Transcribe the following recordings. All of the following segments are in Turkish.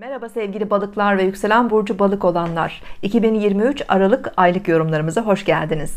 Merhaba sevgili balıklar ve yükselen burcu balık olanlar. 2023 Aralık aylık yorumlarımıza hoş geldiniz.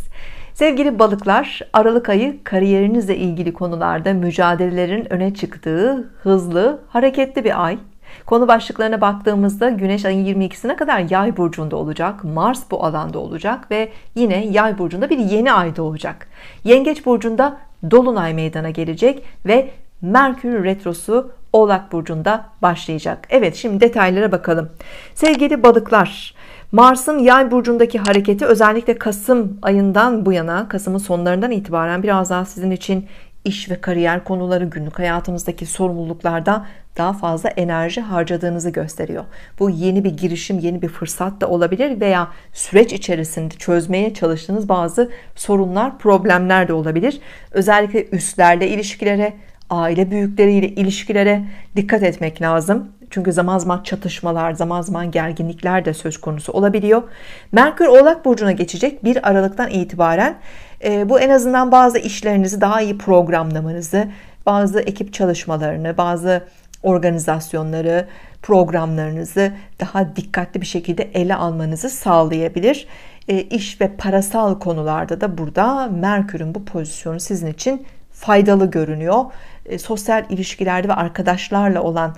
Sevgili balıklar, Aralık ayı kariyerinizle ilgili konularda mücadelelerin öne çıktığı hızlı, hareketli bir ay. Konu başlıklarına baktığımızda Güneş ayın 22'sine kadar Yay burcunda olacak. Mars bu alanda olacak ve yine Yay burcunda bir yeni ay doğacak. Yengeç burcunda dolunay meydana gelecek ve Merkür Retrosu Oğlak Burcu'nda başlayacak. Evet şimdi detaylara bakalım. Sevgili balıklar Mars'ın yay burcundaki hareketi özellikle Kasım ayından bu yana Kasım'ın sonlarından itibaren biraz daha sizin için iş ve kariyer konuları günlük hayatımızdaki sorumluluklarda daha fazla enerji harcadığınızı gösteriyor. Bu yeni bir girişim, yeni bir fırsat da olabilir veya süreç içerisinde çözmeye çalıştığınız bazı sorunlar, problemler de olabilir. Özellikle üstlerle ilişkilere, aile büyükleriyle ilişkilere dikkat etmek lazım. Çünkü zaman zaman çatışmalar, zaman zaman gerginlikler de söz konusu olabiliyor. Merkür Oğlak Burcu'na geçecek bir Aralık'tan itibaren ee, bu en azından bazı işlerinizi daha iyi programlamanızı, bazı ekip çalışmalarını, bazı organizasyonları, programlarınızı daha dikkatli bir şekilde ele almanızı sağlayabilir. E, iş ve parasal konularda da burada Merkür'ün bu pozisyonu sizin için faydalı görünüyor. E, sosyal ilişkilerde ve arkadaşlarla olan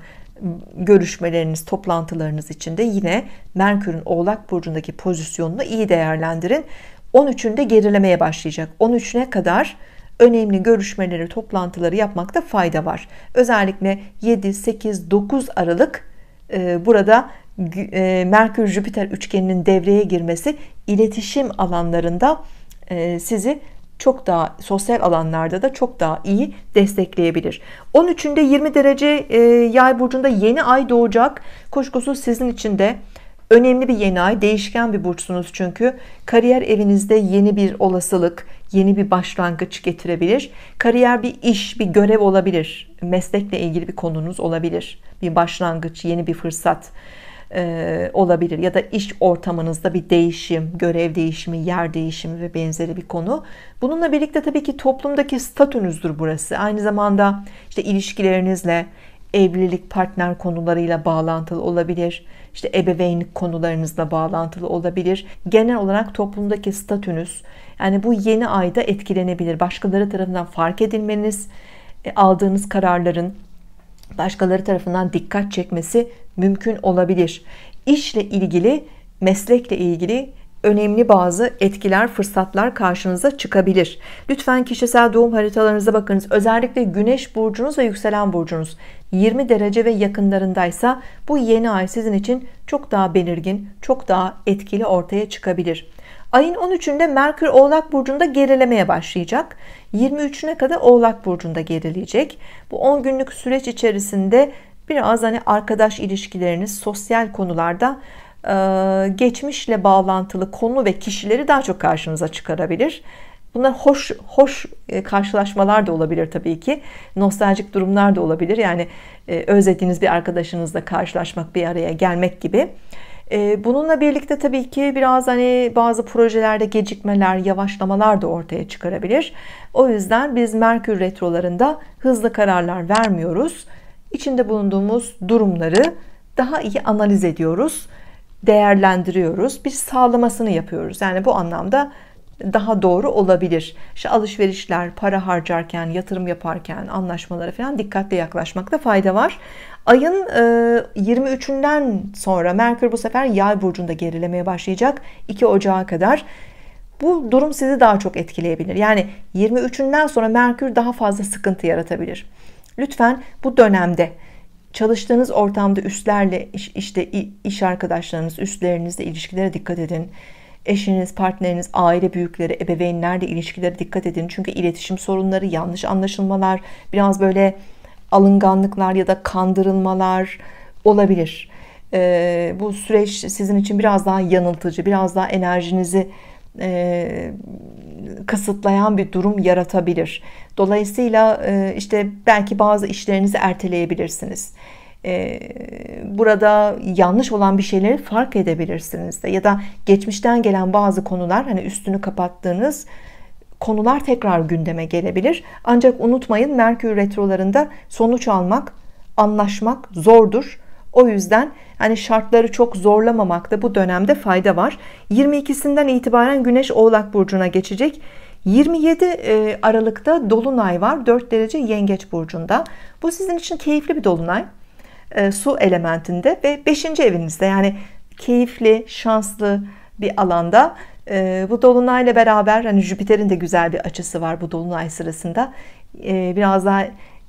görüşmeleriniz, toplantılarınız için de yine Merkür'ün Oğlak burcundaki pozisyonunu iyi değerlendirin. 13'ünde gerilemeye başlayacak. 13'üne kadar önemli görüşmeleri, toplantıları yapmakta fayda var. Özellikle 7, 8, 9 Aralık e, burada e, Merkür Jüpiter üçgeninin devreye girmesi iletişim alanlarında e, sizi çok daha sosyal alanlarda da çok daha iyi destekleyebilir. 13'ünde 20 derece e, yay burcunda yeni ay doğacak. Kuşkusuz sizin için de önemli bir yeni ay. Değişken bir burçsunuz çünkü. Kariyer evinizde yeni bir olasılık, yeni bir başlangıç getirebilir. Kariyer bir iş, bir görev olabilir. Meslekle ilgili bir konunuz olabilir. Bir başlangıç, yeni bir fırsat. E, olabilir ya da iş ortamınızda bir değişim, görev değişimi, yer değişimi ve benzeri bir konu. Bununla birlikte tabii ki toplumdaki statünüzdür burası. Aynı zamanda işte ilişkilerinizle, evlilik, partner konularıyla bağlantılı olabilir. İşte ebeveynlik konularınızla bağlantılı olabilir. Genel olarak toplumdaki statünüz yani bu yeni ayda etkilenebilir. Başkaları tarafından fark edilmeniz, e, aldığınız kararların başkaları tarafından dikkat çekmesi mümkün olabilir. İşle ilgili, meslekle ilgili önemli bazı etkiler, fırsatlar karşınıza çıkabilir. Lütfen kişisel doğum haritalarınıza bakınız. Özellikle Güneş burcunuz ve yükselen burcunuz 20 derece ve yakınlarındaysa bu yeni ay sizin için çok daha belirgin, çok daha etkili ortaya çıkabilir. Ayın 13'ünde Merkür Oğlak Burcu'nda gerilemeye başlayacak. 23'üne kadar Oğlak Burcu'nda gerileyecek. Bu 10 günlük süreç içerisinde biraz hani arkadaş ilişkileriniz, sosyal konularda geçmişle bağlantılı konu ve kişileri daha çok karşınıza çıkarabilir. Bunlar hoş hoş karşılaşmalar da olabilir tabii ki. Nostaljik durumlar da olabilir. Yani özlediğiniz bir arkadaşınızla karşılaşmak, bir araya gelmek gibi. Ee, bununla birlikte tabii ki biraz hani bazı projelerde gecikmeler, yavaşlamalar da ortaya çıkarabilir. O yüzden biz Merkür retrolarında hızlı kararlar vermiyoruz. İçinde bulunduğumuz durumları daha iyi analiz ediyoruz, değerlendiriyoruz, bir sağlamasını yapıyoruz. Yani bu anlamda daha doğru olabilir. İşte alışverişler, para harcarken, yatırım yaparken, anlaşmalara falan dikkatle yaklaşmakta fayda var. Ayın 23'ünden e, sonra Merkür bu sefer yay burcunda gerilemeye başlayacak 2 Ocağı kadar. Bu durum sizi daha çok etkileyebilir. Yani 23'ünden sonra Merkür daha fazla sıkıntı yaratabilir. Lütfen bu dönemde çalıştığınız ortamda üstlerle işte iş arkadaşlarınız, üstlerinizle ilişkilere dikkat edin. Eşiniz, partneriniz, aile büyükleri, ebeveynlerle ilişkilere dikkat edin. Çünkü iletişim sorunları, yanlış anlaşılmalar, biraz böyle alınganlıklar ya da kandırılmalar olabilir. E, bu süreç sizin için biraz daha yanıltıcı, biraz daha enerjinizi e, kısıtlayan bir durum yaratabilir. Dolayısıyla e, işte belki bazı işlerinizi erteleyebilirsiniz. E, burada yanlış olan bir şeyleri fark edebilirsiniz de ya da geçmişten gelen bazı konular hani üstünü kapattığınız konular tekrar gündeme gelebilir. Ancak unutmayın Merkür retrolarında sonuç almak, anlaşmak zordur. O yüzden hani şartları çok zorlamamakta bu dönemde fayda var. 22'sinden itibaren Güneş Oğlak burcuna geçecek. 27 e, Aralık'ta dolunay var. 4 derece Yengeç burcunda. Bu sizin için keyifli bir dolunay. E, su elementinde ve 5. evinizde yani keyifli, şanslı bir alanda e, bu dolunayla beraber hani Jüpiter'in de güzel bir açısı var bu dolunay sırasında. E, biraz daha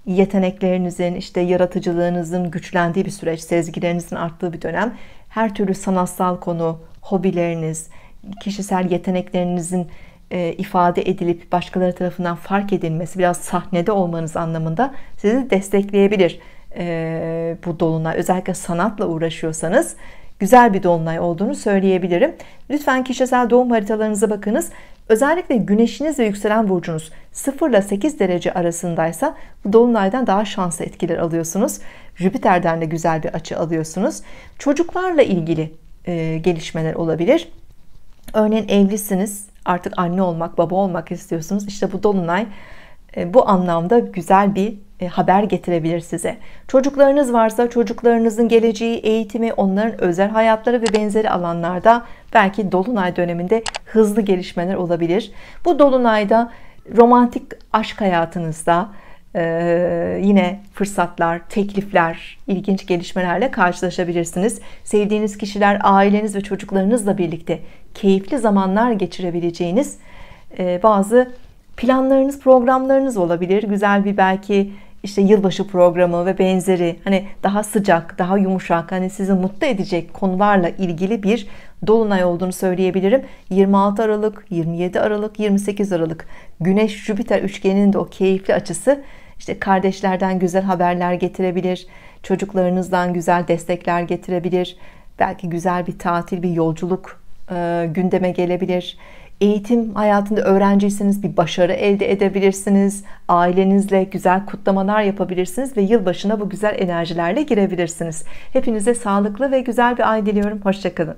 yeteneklerinizin, işte yaratıcılığınızın güçlendiği bir süreç, sezgilerinizin arttığı bir dönem. Her türlü sanatsal konu, hobileriniz, kişisel yeteneklerinizin e, ifade edilip başkaları tarafından fark edilmesi, biraz sahnede olmanız anlamında sizi destekleyebilir e, bu dolunay. Özellikle sanatla uğraşıyorsanız güzel bir dolunay olduğunu söyleyebilirim. Lütfen kişisel doğum haritalarınıza bakınız. Özellikle güneşiniz ve yükselen burcunuz 0 ile 8 derece arasındaysa bu dolunaydan daha şanslı etkiler alıyorsunuz. Jüpiter'den de güzel bir açı alıyorsunuz. Çocuklarla ilgili e, gelişmeler olabilir. Örneğin evlisiniz, artık anne olmak, baba olmak istiyorsunuz. İşte bu dolunay e, bu anlamda güzel bir e, haber getirebilir size. Çocuklarınız varsa çocuklarınızın geleceği, eğitimi, onların özel hayatları ve benzeri alanlarda belki dolunay döneminde hızlı gelişmeler olabilir. Bu dolunayda romantik aşk hayatınızda e, yine fırsatlar, teklifler, ilginç gelişmelerle karşılaşabilirsiniz. Sevdiğiniz kişiler, aileniz ve çocuklarınızla birlikte keyifli zamanlar geçirebileceğiniz bazı planlarınız, programlarınız olabilir. Güzel bir belki işte yılbaşı programı ve benzeri hani daha sıcak, daha yumuşak, hani sizi mutlu edecek konularla ilgili bir dolunay olduğunu söyleyebilirim. 26 Aralık, 27 Aralık, 28 Aralık Güneş Jüpiter üçgeninin de o keyifli açısı işte kardeşlerden güzel haberler getirebilir, çocuklarınızdan güzel destekler getirebilir. Belki güzel bir tatil, bir yolculuk e, gündeme gelebilir Eğitim hayatında öğrenciyseniz bir başarı elde edebilirsiniz. Ailenizle güzel kutlamalar yapabilirsiniz ve yılbaşına bu güzel enerjilerle girebilirsiniz. Hepinize sağlıklı ve güzel bir ay diliyorum. Hoşçakalın.